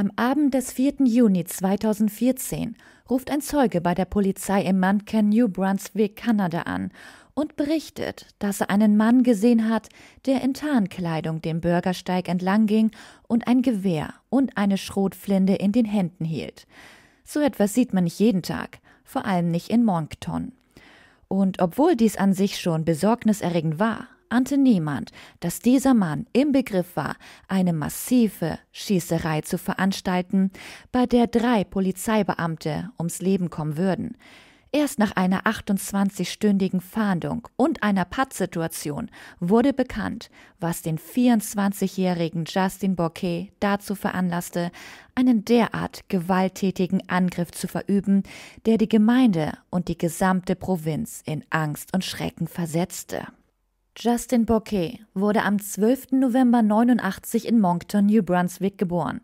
Am Abend des 4. Juni 2014 ruft ein Zeuge bei der Polizei im Manken, New Brunswick, Kanada an und berichtet, dass er einen Mann gesehen hat, der in Tarnkleidung dem Bürgersteig entlang ging und ein Gewehr und eine Schrotflinte in den Händen hielt. So etwas sieht man nicht jeden Tag, vor allem nicht in Moncton. Und obwohl dies an sich schon besorgniserregend war, ahnte niemand, dass dieser Mann im Begriff war, eine massive Schießerei zu veranstalten, bei der drei Polizeibeamte ums Leben kommen würden. Erst nach einer 28-stündigen Fahndung und einer Pattsituation wurde bekannt, was den 24-jährigen Justin Bouquet dazu veranlasste, einen derart gewalttätigen Angriff zu verüben, der die Gemeinde und die gesamte Provinz in Angst und Schrecken versetzte. Justin Bocquet wurde am 12. November 89 in Moncton, New Brunswick geboren.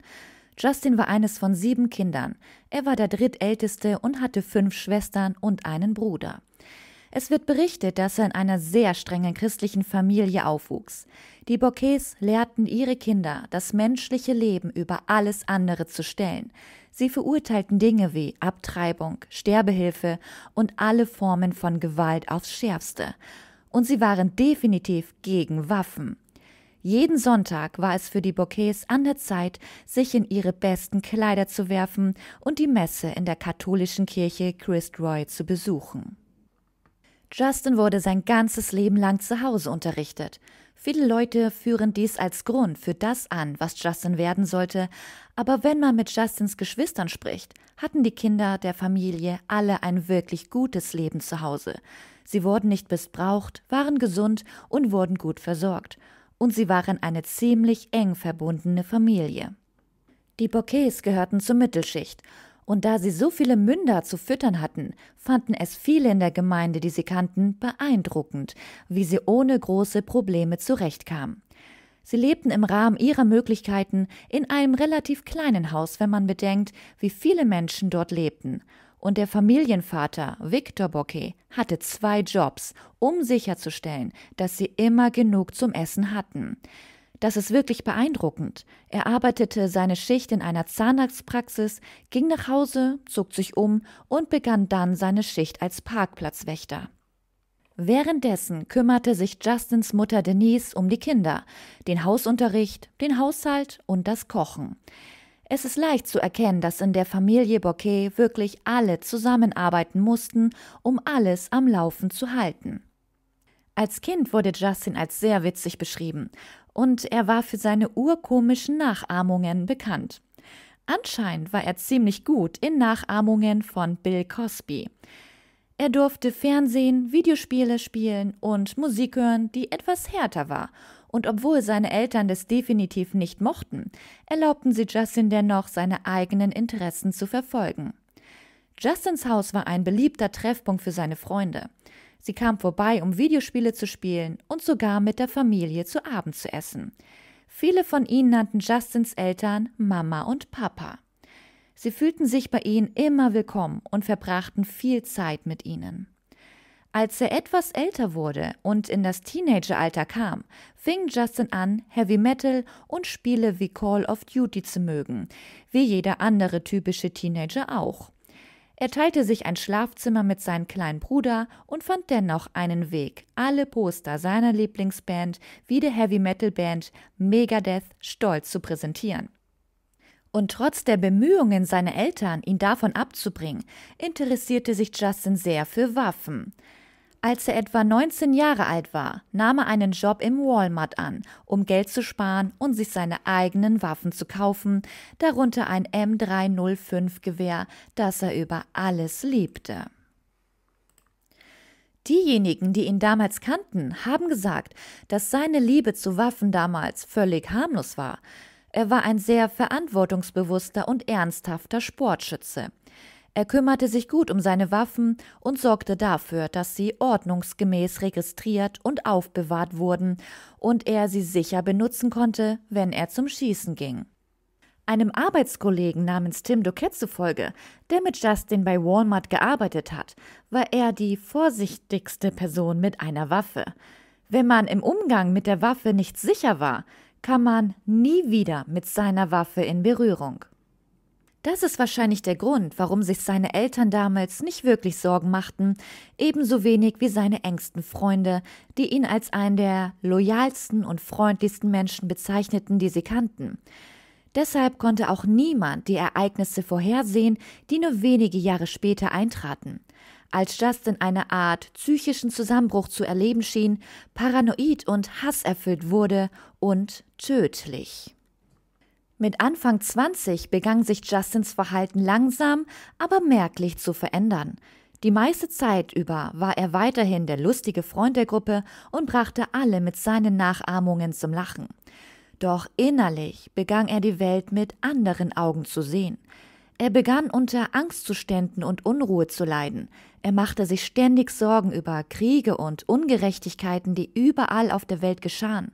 Justin war eines von sieben Kindern. Er war der drittälteste und hatte fünf Schwestern und einen Bruder. Es wird berichtet, dass er in einer sehr strengen christlichen Familie aufwuchs. Die Bocquets lehrten ihre Kinder, das menschliche Leben über alles andere zu stellen. Sie verurteilten Dinge wie Abtreibung, Sterbehilfe und alle Formen von Gewalt aufs Schärfste und sie waren definitiv gegen Waffen. Jeden Sonntag war es für die Bouquets an der Zeit, sich in ihre besten Kleider zu werfen und die Messe in der katholischen Kirche Christ Roy zu besuchen. Justin wurde sein ganzes Leben lang zu Hause unterrichtet. Viele Leute führen dies als Grund für das an, was Justin werden sollte, aber wenn man mit Justins Geschwistern spricht, hatten die Kinder der Familie alle ein wirklich gutes Leben zu Hause. Sie wurden nicht missbraucht, waren gesund und wurden gut versorgt. Und sie waren eine ziemlich eng verbundene Familie. Die Bokets gehörten zur Mittelschicht. Und da sie so viele Münder zu füttern hatten, fanden es viele in der Gemeinde, die sie kannten, beeindruckend, wie sie ohne große Probleme zurechtkamen. Sie lebten im Rahmen ihrer Möglichkeiten in einem relativ kleinen Haus, wenn man bedenkt, wie viele Menschen dort lebten und der Familienvater Viktor Bocquet hatte zwei Jobs, um sicherzustellen, dass sie immer genug zum Essen hatten. Das ist wirklich beeindruckend. Er arbeitete seine Schicht in einer Zahnarztpraxis, ging nach Hause, zog sich um und begann dann seine Schicht als Parkplatzwächter. Währenddessen kümmerte sich Justins Mutter Denise um die Kinder, den Hausunterricht, den Haushalt und das Kochen. Es ist leicht zu erkennen, dass in der Familie Bocquet wirklich alle zusammenarbeiten mussten, um alles am Laufen zu halten. Als Kind wurde Justin als sehr witzig beschrieben und er war für seine urkomischen Nachahmungen bekannt. Anscheinend war er ziemlich gut in Nachahmungen von Bill Cosby. Er durfte Fernsehen, Videospiele spielen und Musik hören, die etwas härter war und obwohl seine Eltern das definitiv nicht mochten, erlaubten sie Justin dennoch, seine eigenen Interessen zu verfolgen. Justins Haus war ein beliebter Treffpunkt für seine Freunde. Sie kam vorbei, um Videospiele zu spielen und sogar mit der Familie zu Abend zu essen. Viele von ihnen nannten Justins Eltern Mama und Papa. Sie fühlten sich bei ihnen immer willkommen und verbrachten viel Zeit mit ihnen. Als er etwas älter wurde und in das Teenageralter kam, fing Justin an, Heavy Metal und Spiele wie Call of Duty zu mögen, wie jeder andere typische Teenager auch. Er teilte sich ein Schlafzimmer mit seinem kleinen Bruder und fand dennoch einen Weg, alle Poster seiner Lieblingsband wie der Heavy Metal Band Megadeth stolz zu präsentieren. Und trotz der Bemühungen seiner Eltern, ihn davon abzubringen, interessierte sich Justin sehr für Waffen. Als er etwa 19 Jahre alt war, nahm er einen Job im Walmart an, um Geld zu sparen und sich seine eigenen Waffen zu kaufen, darunter ein M305-Gewehr, das er über alles liebte. Diejenigen, die ihn damals kannten, haben gesagt, dass seine Liebe zu Waffen damals völlig harmlos war. Er war ein sehr verantwortungsbewusster und ernsthafter Sportschütze. Er kümmerte sich gut um seine Waffen und sorgte dafür, dass sie ordnungsgemäß registriert und aufbewahrt wurden und er sie sicher benutzen konnte, wenn er zum Schießen ging. Einem Arbeitskollegen namens Tim Duquette zufolge, der mit Justin bei Walmart gearbeitet hat, war er die vorsichtigste Person mit einer Waffe. Wenn man im Umgang mit der Waffe nicht sicher war, kam man nie wieder mit seiner Waffe in Berührung. Das ist wahrscheinlich der Grund, warum sich seine Eltern damals nicht wirklich Sorgen machten, ebenso wenig wie seine engsten Freunde, die ihn als einen der loyalsten und freundlichsten Menschen bezeichneten, die sie kannten. Deshalb konnte auch niemand die Ereignisse vorhersehen, die nur wenige Jahre später eintraten. Als Justin eine Art psychischen Zusammenbruch zu erleben schien, paranoid und hasserfüllt wurde und tödlich. Mit Anfang 20 begann sich Justins Verhalten langsam, aber merklich zu verändern. Die meiste Zeit über war er weiterhin der lustige Freund der Gruppe und brachte alle mit seinen Nachahmungen zum Lachen. Doch innerlich begann er die Welt mit anderen Augen zu sehen. Er begann unter Angstzuständen und Unruhe zu leiden. Er machte sich ständig Sorgen über Kriege und Ungerechtigkeiten, die überall auf der Welt geschahen.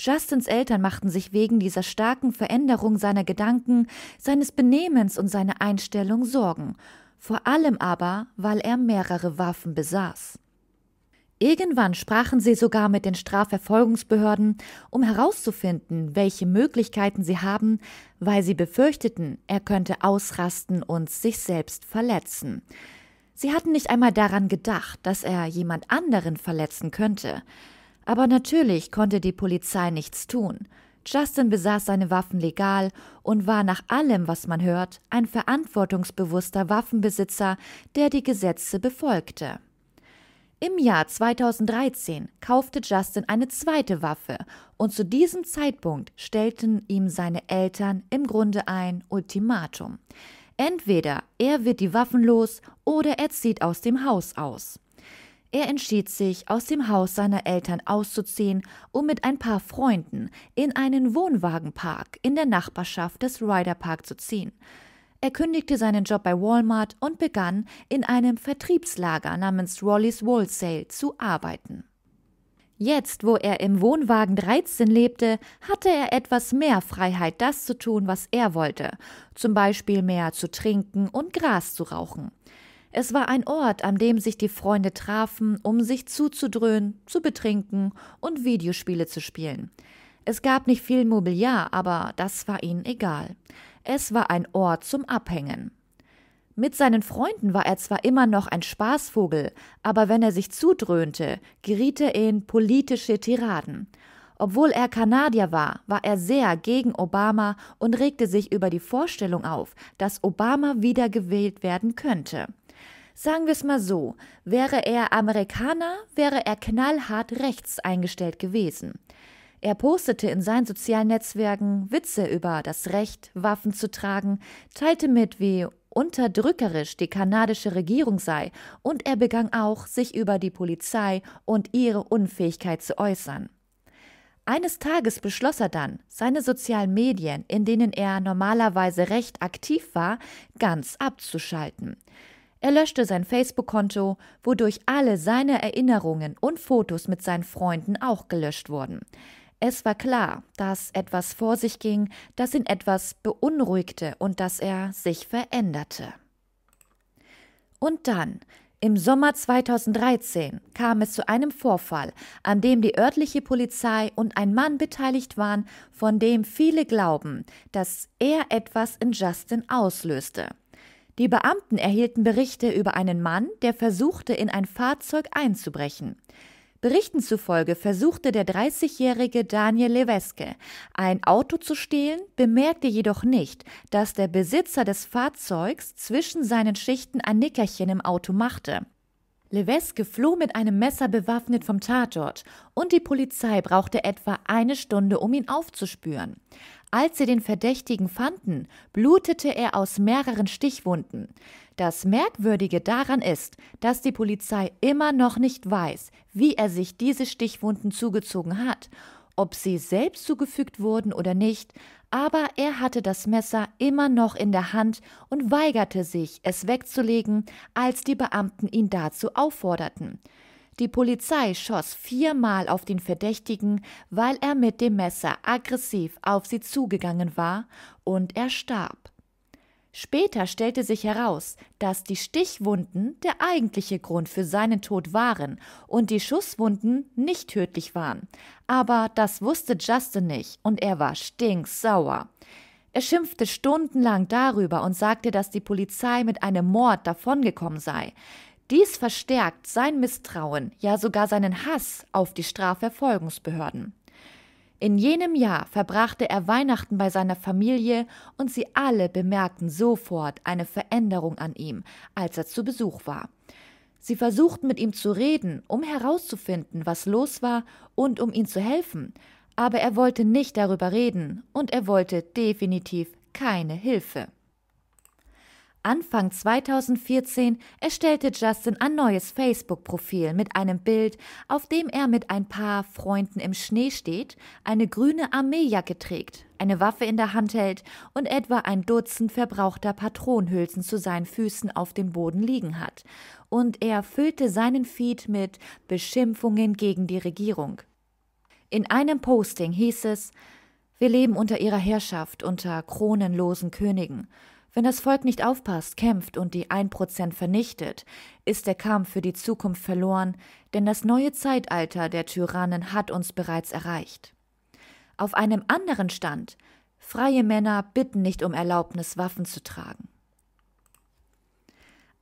Justins Eltern machten sich wegen dieser starken Veränderung seiner Gedanken, seines Benehmens und seiner Einstellung Sorgen, vor allem aber, weil er mehrere Waffen besaß. Irgendwann sprachen sie sogar mit den Strafverfolgungsbehörden, um herauszufinden, welche Möglichkeiten sie haben, weil sie befürchteten, er könnte ausrasten und sich selbst verletzen. Sie hatten nicht einmal daran gedacht, dass er jemand anderen verletzen könnte. Aber natürlich konnte die Polizei nichts tun. Justin besaß seine Waffen legal und war nach allem, was man hört, ein verantwortungsbewusster Waffenbesitzer, der die Gesetze befolgte. Im Jahr 2013 kaufte Justin eine zweite Waffe und zu diesem Zeitpunkt stellten ihm seine Eltern im Grunde ein Ultimatum. Entweder er wird die Waffen los oder er zieht aus dem Haus aus. Er entschied sich, aus dem Haus seiner Eltern auszuziehen, um mit ein paar Freunden in einen Wohnwagenpark in der Nachbarschaft des Ryder Park zu ziehen. Er kündigte seinen Job bei Walmart und begann, in einem Vertriebslager namens Rollies Wholesale zu arbeiten. Jetzt, wo er im Wohnwagen 13 lebte, hatte er etwas mehr Freiheit, das zu tun, was er wollte, zum Beispiel mehr zu trinken und Gras zu rauchen. Es war ein Ort, an dem sich die Freunde trafen, um sich zuzudröhnen, zu betrinken und Videospiele zu spielen. Es gab nicht viel Mobiliar, aber das war ihnen egal. Es war ein Ort zum Abhängen. Mit seinen Freunden war er zwar immer noch ein Spaßvogel, aber wenn er sich zudröhnte, geriet er in politische Tiraden. Obwohl er Kanadier war, war er sehr gegen Obama und regte sich über die Vorstellung auf, dass Obama wiedergewählt werden könnte. Sagen wir es mal so, wäre er Amerikaner, wäre er knallhart rechts eingestellt gewesen. Er postete in seinen sozialen Netzwerken Witze über das Recht, Waffen zu tragen, teilte mit, wie unterdrückerisch die kanadische Regierung sei, und er begann auch, sich über die Polizei und ihre Unfähigkeit zu äußern. Eines Tages beschloss er dann, seine sozialen Medien, in denen er normalerweise recht aktiv war, ganz abzuschalten. Er löschte sein Facebook-Konto, wodurch alle seine Erinnerungen und Fotos mit seinen Freunden auch gelöscht wurden. Es war klar, dass etwas vor sich ging, dass ihn etwas beunruhigte und dass er sich veränderte. Und dann, im Sommer 2013, kam es zu einem Vorfall, an dem die örtliche Polizei und ein Mann beteiligt waren, von dem viele glauben, dass er etwas in Justin auslöste. Die Beamten erhielten Berichte über einen Mann, der versuchte, in ein Fahrzeug einzubrechen. Berichten zufolge versuchte der 30-jährige Daniel Leveske, ein Auto zu stehlen, bemerkte jedoch nicht, dass der Besitzer des Fahrzeugs zwischen seinen Schichten ein Nickerchen im Auto machte. Leveske floh mit einem Messer bewaffnet vom Tatort und die Polizei brauchte etwa eine Stunde, um ihn aufzuspüren. Als sie den Verdächtigen fanden, blutete er aus mehreren Stichwunden. Das Merkwürdige daran ist, dass die Polizei immer noch nicht weiß, wie er sich diese Stichwunden zugezogen hat, ob sie selbst zugefügt wurden oder nicht, aber er hatte das Messer immer noch in der Hand und weigerte sich, es wegzulegen, als die Beamten ihn dazu aufforderten. Die Polizei schoss viermal auf den Verdächtigen, weil er mit dem Messer aggressiv auf sie zugegangen war, und er starb. Später stellte sich heraus, dass die Stichwunden der eigentliche Grund für seinen Tod waren und die Schusswunden nicht tödlich waren. Aber das wusste Justin nicht und er war stinksauer. Er schimpfte stundenlang darüber und sagte, dass die Polizei mit einem Mord davongekommen sei. Dies verstärkt sein Misstrauen, ja sogar seinen Hass auf die Strafverfolgungsbehörden. In jenem Jahr verbrachte er Weihnachten bei seiner Familie und sie alle bemerkten sofort eine Veränderung an ihm, als er zu Besuch war. Sie versuchten mit ihm zu reden, um herauszufinden, was los war und um ihm zu helfen, aber er wollte nicht darüber reden und er wollte definitiv keine Hilfe. Anfang 2014 erstellte Justin ein neues Facebook-Profil mit einem Bild, auf dem er mit ein paar Freunden im Schnee steht, eine grüne Armeejacke trägt, eine Waffe in der Hand hält und etwa ein Dutzend verbrauchter Patronhülsen zu seinen Füßen auf dem Boden liegen hat. Und er füllte seinen Feed mit Beschimpfungen gegen die Regierung. In einem Posting hieß es, wir leben unter ihrer Herrschaft, unter kronenlosen Königen. Wenn das Volk nicht aufpasst, kämpft und die 1% vernichtet, ist der Kampf für die Zukunft verloren, denn das neue Zeitalter der Tyrannen hat uns bereits erreicht. Auf einem anderen Stand, freie Männer bitten nicht um Erlaubnis, Waffen zu tragen.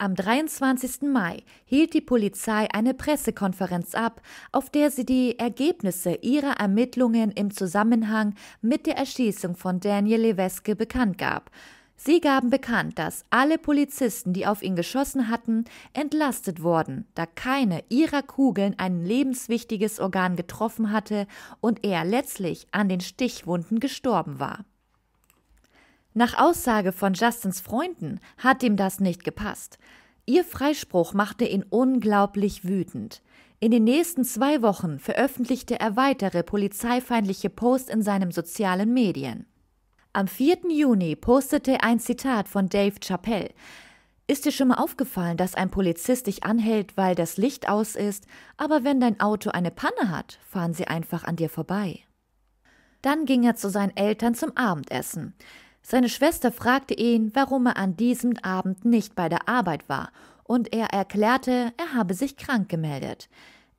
Am 23. Mai hielt die Polizei eine Pressekonferenz ab, auf der sie die Ergebnisse ihrer Ermittlungen im Zusammenhang mit der Erschießung von Daniel Leveske bekannt gab Sie gaben bekannt, dass alle Polizisten, die auf ihn geschossen hatten, entlastet wurden, da keine ihrer Kugeln ein lebenswichtiges Organ getroffen hatte und er letztlich an den Stichwunden gestorben war. Nach Aussage von Justins Freunden hat ihm das nicht gepasst. Ihr Freispruch machte ihn unglaublich wütend. In den nächsten zwei Wochen veröffentlichte er weitere polizeifeindliche Posts in seinen sozialen Medien. Am 4. Juni postete ein Zitat von Dave Chappelle. Ist dir schon mal aufgefallen, dass ein Polizist dich anhält, weil das Licht aus ist, aber wenn dein Auto eine Panne hat, fahren sie einfach an dir vorbei? Dann ging er zu seinen Eltern zum Abendessen. Seine Schwester fragte ihn, warum er an diesem Abend nicht bei der Arbeit war, und er erklärte, er habe sich krank gemeldet.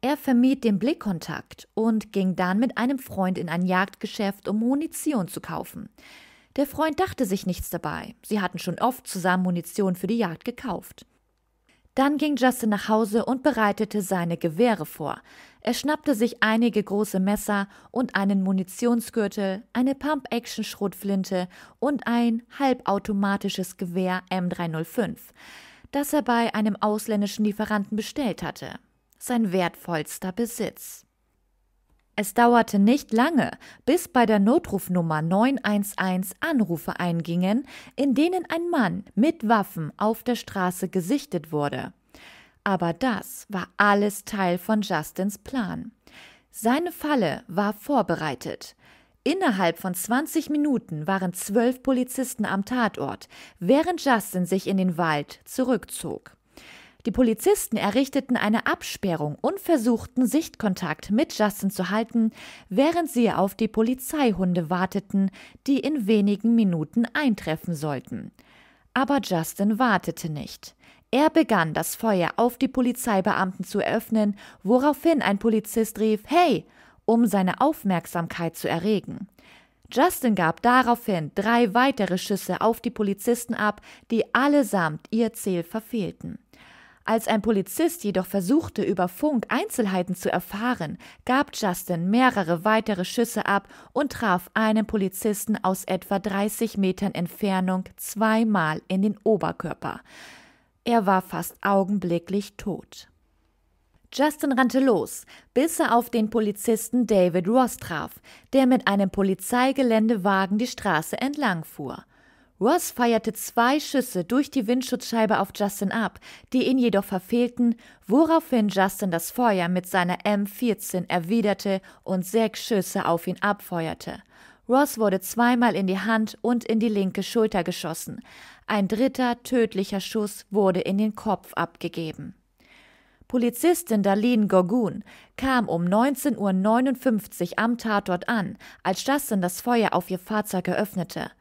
Er vermied den Blickkontakt und ging dann mit einem Freund in ein Jagdgeschäft, um Munition zu kaufen. Der Freund dachte sich nichts dabei. Sie hatten schon oft zusammen Munition für die Jagd gekauft. Dann ging Justin nach Hause und bereitete seine Gewehre vor. Er schnappte sich einige große Messer und einen Munitionsgürtel, eine Pump-Action-Schrotflinte und ein halbautomatisches Gewehr M305, das er bei einem ausländischen Lieferanten bestellt hatte sein wertvollster Besitz. Es dauerte nicht lange, bis bei der Notrufnummer 911 Anrufe eingingen, in denen ein Mann mit Waffen auf der Straße gesichtet wurde. Aber das war alles Teil von Justins Plan. Seine Falle war vorbereitet. Innerhalb von 20 Minuten waren zwölf Polizisten am Tatort, während Justin sich in den Wald zurückzog. Die Polizisten errichteten eine Absperrung und versuchten Sichtkontakt mit Justin zu halten, während sie auf die Polizeihunde warteten, die in wenigen Minuten eintreffen sollten. Aber Justin wartete nicht. Er begann das Feuer auf die Polizeibeamten zu eröffnen, woraufhin ein Polizist rief Hey, um seine Aufmerksamkeit zu erregen. Justin gab daraufhin drei weitere Schüsse auf die Polizisten ab, die allesamt ihr Ziel verfehlten. Als ein Polizist jedoch versuchte, über Funk Einzelheiten zu erfahren, gab Justin mehrere weitere Schüsse ab und traf einen Polizisten aus etwa 30 Metern Entfernung zweimal in den Oberkörper. Er war fast augenblicklich tot. Justin rannte los, bis er auf den Polizisten David Ross traf, der mit einem Polizeigeländewagen die Straße entlang fuhr. Ross feierte zwei Schüsse durch die Windschutzscheibe auf Justin ab, die ihn jedoch verfehlten, woraufhin Justin das Feuer mit seiner M14 erwiderte und sechs Schüsse auf ihn abfeuerte. Ross wurde zweimal in die Hand und in die linke Schulter geschossen. Ein dritter tödlicher Schuss wurde in den Kopf abgegeben. Polizistin Darlene Gorgun kam um 19.59 Uhr am Tatort an, als Justin das Feuer auf ihr Fahrzeug eröffnete.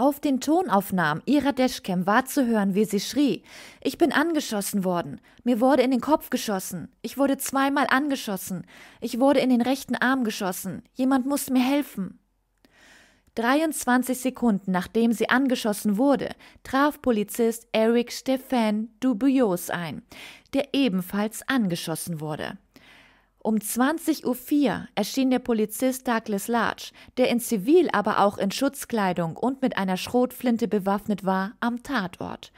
Auf den Tonaufnahmen ihrer Dashcam war zu hören, wie sie schrie. Ich bin angeschossen worden. Mir wurde in den Kopf geschossen. Ich wurde zweimal angeschossen. Ich wurde in den rechten Arm geschossen. Jemand muss mir helfen. 23 Sekunden nachdem sie angeschossen wurde, traf Polizist Eric Stephan Dubios ein, der ebenfalls angeschossen wurde. Um 20.04 Uhr erschien der Polizist Douglas Larch, der in Zivil, aber auch in Schutzkleidung und mit einer Schrotflinte bewaffnet war, am Tatort.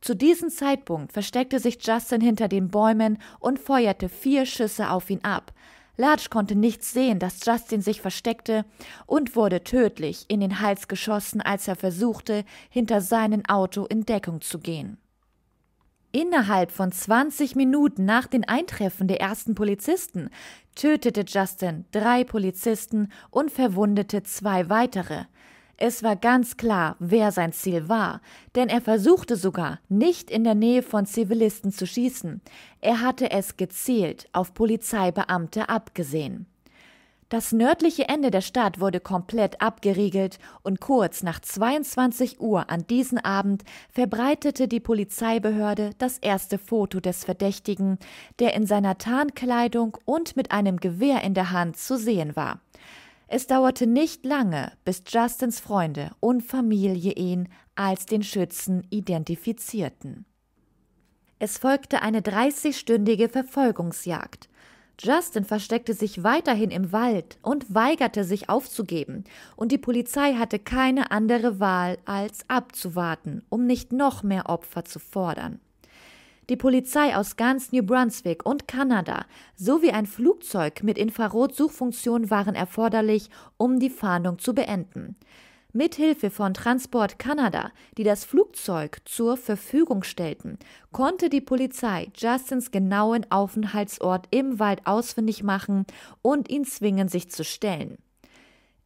Zu diesem Zeitpunkt versteckte sich Justin hinter den Bäumen und feuerte vier Schüsse auf ihn ab. Larch konnte nicht sehen, dass Justin sich versteckte und wurde tödlich in den Hals geschossen, als er versuchte, hinter seinem Auto in Deckung zu gehen. Innerhalb von 20 Minuten nach den Eintreffen der ersten Polizisten tötete Justin drei Polizisten und verwundete zwei weitere. Es war ganz klar, wer sein Ziel war, denn er versuchte sogar, nicht in der Nähe von Zivilisten zu schießen. Er hatte es gezielt auf Polizeibeamte abgesehen. Das nördliche Ende der Stadt wurde komplett abgeriegelt und kurz nach 22 Uhr an diesem Abend verbreitete die Polizeibehörde das erste Foto des Verdächtigen, der in seiner Tarnkleidung und mit einem Gewehr in der Hand zu sehen war. Es dauerte nicht lange, bis Justins Freunde und Familie ihn als den Schützen identifizierten. Es folgte eine 30-stündige Verfolgungsjagd. Justin versteckte sich weiterhin im Wald und weigerte sich aufzugeben, und die Polizei hatte keine andere Wahl, als abzuwarten, um nicht noch mehr Opfer zu fordern. Die Polizei aus ganz New Brunswick und Kanada sowie ein Flugzeug mit Infrarotsuchfunktion waren erforderlich, um die Fahndung zu beenden. Mithilfe von Transport Canada, die das Flugzeug zur Verfügung stellten, konnte die Polizei Justins genauen Aufenthaltsort im Wald ausfindig machen und ihn zwingen, sich zu stellen.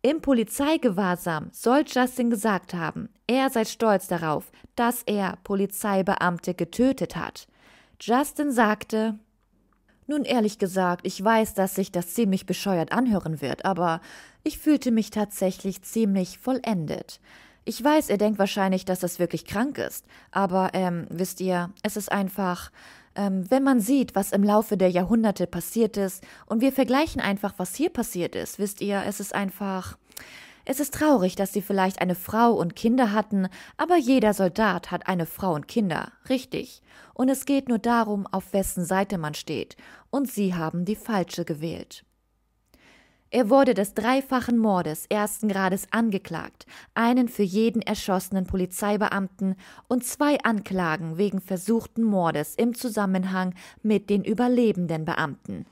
Im Polizeigewahrsam soll Justin gesagt haben, er sei stolz darauf, dass er Polizeibeamte getötet hat. Justin sagte, nun ehrlich gesagt, ich weiß, dass sich das ziemlich bescheuert anhören wird, aber ich fühlte mich tatsächlich ziemlich vollendet. Ich weiß, ihr denkt wahrscheinlich, dass das wirklich krank ist, aber ähm, wisst ihr, es ist einfach, ähm, wenn man sieht, was im Laufe der Jahrhunderte passiert ist, und wir vergleichen einfach, was hier passiert ist, wisst ihr, es ist einfach. Es ist traurig, dass sie vielleicht eine Frau und Kinder hatten, aber jeder Soldat hat eine Frau und Kinder, richtig. Und es geht nur darum, auf wessen Seite man steht, und sie haben die falsche gewählt. Er wurde des dreifachen Mordes ersten Grades angeklagt, einen für jeden erschossenen Polizeibeamten und zwei Anklagen wegen versuchten Mordes im Zusammenhang mit den überlebenden Beamten.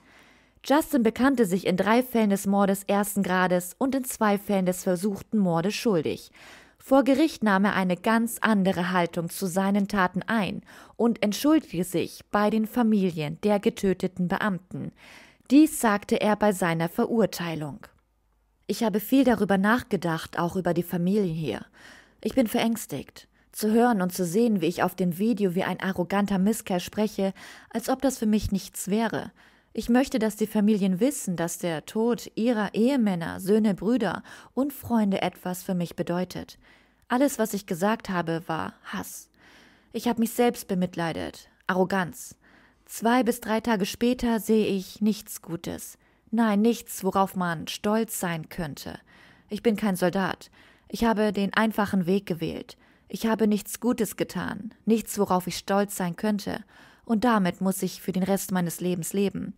Justin bekannte sich in drei Fällen des Mordes ersten Grades und in zwei Fällen des versuchten Mordes schuldig. Vor Gericht nahm er eine ganz andere Haltung zu seinen Taten ein und entschuldigte sich bei den Familien der getöteten Beamten. Dies sagte er bei seiner Verurteilung. Ich habe viel darüber nachgedacht, auch über die Familien hier. Ich bin verängstigt. Zu hören und zu sehen, wie ich auf dem Video wie ein arroganter Misskerl spreche, als ob das für mich nichts wäre. Ich möchte, dass die Familien wissen, dass der Tod ihrer Ehemänner, Söhne, Brüder und Freunde etwas für mich bedeutet. Alles, was ich gesagt habe, war Hass. Ich habe mich selbst bemitleidet, Arroganz. Zwei bis drei Tage später sehe ich nichts Gutes. Nein, nichts, worauf man stolz sein könnte. Ich bin kein Soldat. Ich habe den einfachen Weg gewählt. Ich habe nichts Gutes getan, nichts, worauf ich stolz sein könnte und damit muss ich für den Rest meines Lebens leben.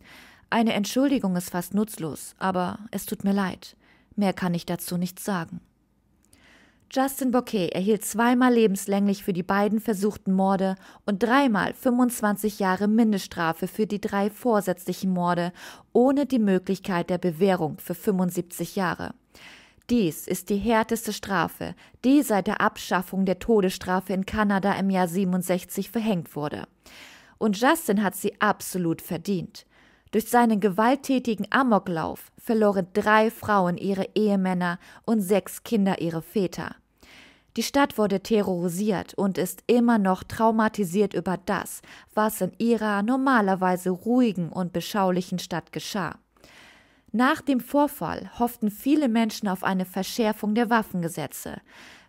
Eine Entschuldigung ist fast nutzlos, aber es tut mir leid. Mehr kann ich dazu nicht sagen. Justin Bouquet erhielt zweimal lebenslänglich für die beiden versuchten Morde und dreimal 25 Jahre Mindeststrafe für die drei vorsätzlichen Morde ohne die Möglichkeit der Bewährung für 75 Jahre. Dies ist die härteste Strafe, die seit der Abschaffung der Todesstrafe in Kanada im Jahr 67 verhängt wurde. Und Justin hat sie absolut verdient. Durch seinen gewalttätigen Amoklauf verloren drei Frauen ihre Ehemänner und sechs Kinder ihre Väter. Die Stadt wurde terrorisiert und ist immer noch traumatisiert über das, was in ihrer normalerweise ruhigen und beschaulichen Stadt geschah. Nach dem Vorfall hofften viele Menschen auf eine Verschärfung der Waffengesetze.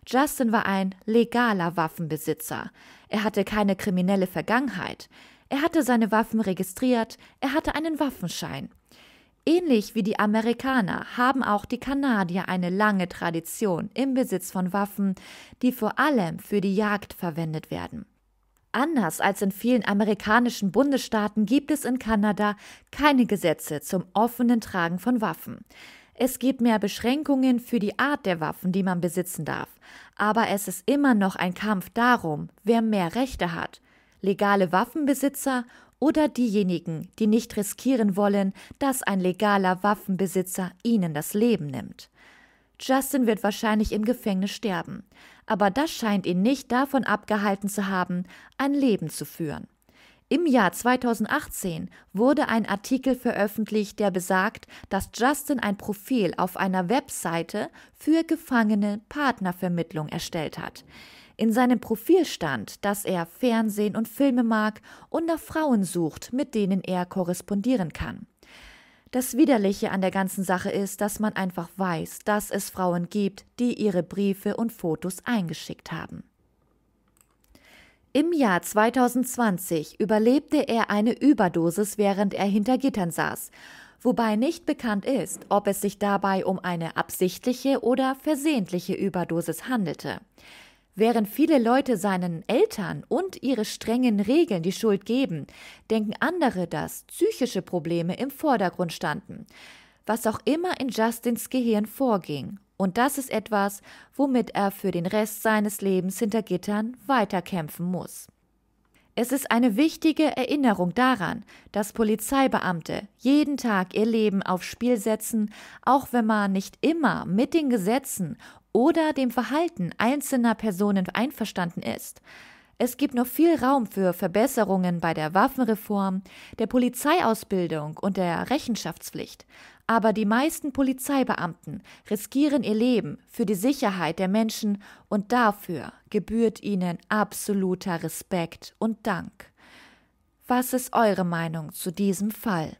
Justin war ein legaler Waffenbesitzer. Er hatte keine kriminelle Vergangenheit. Er hatte seine Waffen registriert, er hatte einen Waffenschein. Ähnlich wie die Amerikaner haben auch die Kanadier eine lange Tradition im Besitz von Waffen, die vor allem für die Jagd verwendet werden. Anders als in vielen amerikanischen Bundesstaaten gibt es in Kanada keine Gesetze zum offenen Tragen von Waffen. Es gibt mehr Beschränkungen für die Art der Waffen, die man besitzen darf, aber es ist immer noch ein Kampf darum, wer mehr Rechte hat, legale Waffenbesitzer oder diejenigen, die nicht riskieren wollen, dass ein legaler Waffenbesitzer ihnen das Leben nimmt. Justin wird wahrscheinlich im Gefängnis sterben, aber das scheint ihn nicht davon abgehalten zu haben, ein Leben zu führen. Im Jahr 2018 wurde ein Artikel veröffentlicht, der besagt, dass Justin ein Profil auf einer Webseite für Gefangene Partnervermittlung erstellt hat. In seinem Profil stand, dass er Fernsehen und Filme mag und nach Frauen sucht, mit denen er korrespondieren kann. Das Widerliche an der ganzen Sache ist, dass man einfach weiß, dass es Frauen gibt, die ihre Briefe und Fotos eingeschickt haben. Im Jahr 2020 überlebte er eine Überdosis, während er hinter Gittern saß, wobei nicht bekannt ist, ob es sich dabei um eine absichtliche oder versehentliche Überdosis handelte. Während viele Leute seinen Eltern und ihre strengen Regeln die Schuld geben, denken andere, dass psychische Probleme im Vordergrund standen. Was auch immer in Justins Gehirn vorging, und das ist etwas, womit er für den Rest seines Lebens hinter Gittern weiterkämpfen muss. Es ist eine wichtige Erinnerung daran, dass Polizeibeamte jeden Tag ihr Leben aufs Spiel setzen, auch wenn man nicht immer mit den Gesetzen oder dem Verhalten einzelner Personen einverstanden ist. Es gibt noch viel Raum für Verbesserungen bei der Waffenreform, der Polizeiausbildung und der Rechenschaftspflicht. Aber die meisten Polizeibeamten riskieren ihr Leben für die Sicherheit der Menschen und dafür gebührt ihnen absoluter Respekt und Dank. Was ist eure Meinung zu diesem Fall?